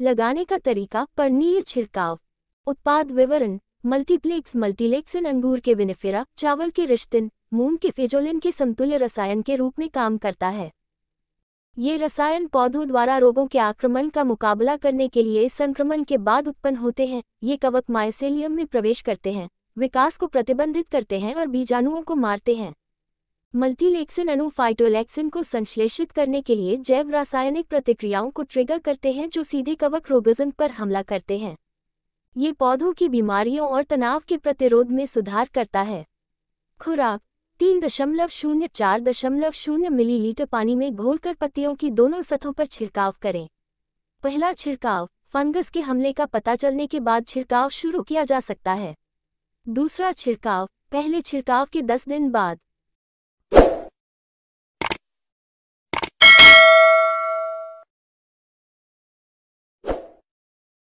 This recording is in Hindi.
लगाने का तरीका पर्णीय छिड़काव उत्पाद विवरण मल्टीप्लेक्स मल्टीलेक्सन अंगूर के विनिफेरा चावल के रिश्तिन मूंग के फेजोलिन के समतुल्य रसायन के रूप में काम करता है ये रसायन पौधों द्वारा रोगों के आक्रमण का मुकाबला करने के लिए संक्रमण के बाद उत्पन्न होते हैं ये कवक माइसेलियम में प्रवेश करते हैं विकास को प्रतिबंधित करते हैं और बीजाणुओं को मारते हैं मल्टीलेक्सिन अणु फाइटोलेक्सिन को संश्लेषित करने के लिए जैव रासायनिक प्रतिक्रियाओं को ट्रिगर करते हैं जो सीधे कवक रोगजन पर हमला करते हैं ये पौधों की बीमारियों और तनाव के प्रतिरोध में सुधार करता है खुराक तीन दशमलव शून्य चार दशमलव शून्य मिलीलीटर पानी में घोलकर पत्तियों की दोनों सतहों पर छिड़काव करें पहला छिड़काव फंगस के हमले का पता चलने के बाद छिड़काव शुरू किया जा सकता है दूसरा छिड़काव पहले छिड़काव के दस दिन बाद